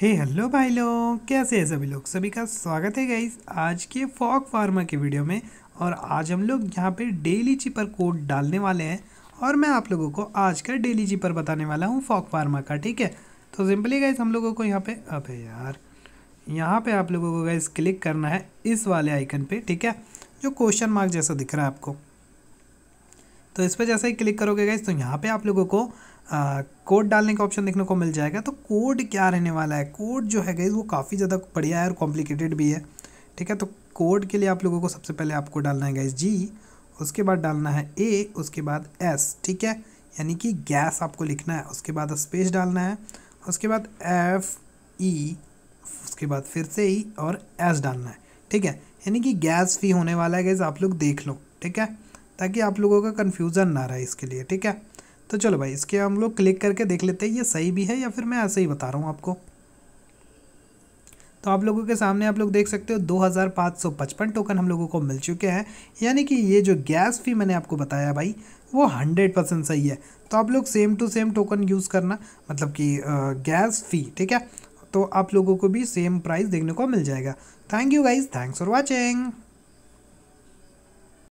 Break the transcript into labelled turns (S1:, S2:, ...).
S1: हे hello भाई लोग कैसे हैं सभी लोग सभी का स्वागत है गाइस आज के फॉक फार्मा के वीडियो में और आज हम लोग यहाँ पे डेली चिपर कोड डालने वाले हैं और मैं आप लोगों को आज का डेली चिपर बताने वाला हूँ फॉक फार्मा का ठीक है तो सिंपली गाइस हम लोगों को यहाँ पे अबे यार यहाँ पे आप लोगों को गाइस क्लिक करना है इस वाले आइकन पर ठीक है जो क्वेश्चन मार्क जैसा दिख रहा है आपको तो इस पर जैसे ही क्लिक करोगे गाइस तो यहाँ पर आप लोगों को कोड डालने का ऑप्शन देखने को मिल जाएगा तो कोड क्या रहने वाला है कोड जो है गई वो काफ़ी ज़्यादा बढ़िया है और कॉम्प्लिकेटेड भी है ठीक है तो कोड के लिए आप लोगों को सबसे पहले आपको डालना है गैस जी उसके बाद डालना है ए उसके बाद एस ठीक है यानी कि गैस आपको लिखना है उसके बाद स्पेस डालना है उसके बाद एफ ई e, उसके बाद फिर से ई e और एस डालना है ठीक है यानी कि गैस फी होने वाला है गैस आप लोग देख लो ठीक है ताकि आप लोगों का कन्फ्यूज़न ना रहे इसके लिए ठीक है तो चलो भाई इसके हम लोग क्लिक करके देख लेते हैं ये सही भी है या फिर मैं ऐसे ही बता रहा हूँ आपको तो आप लोगों के सामने आप लोग देख सकते हो 2555 टोकन हम लोगों को मिल चुके हैं यानी कि ये जो गैस फी मैंने आपको बताया भाई वो 100 परसेंट सही है तो आप लोग same to same token use करना मतलब कि गैस फी ठीक है तो आप लोगों को भी सेम प्राइस देखने को मिल जाएगा thank you guys thanks for watching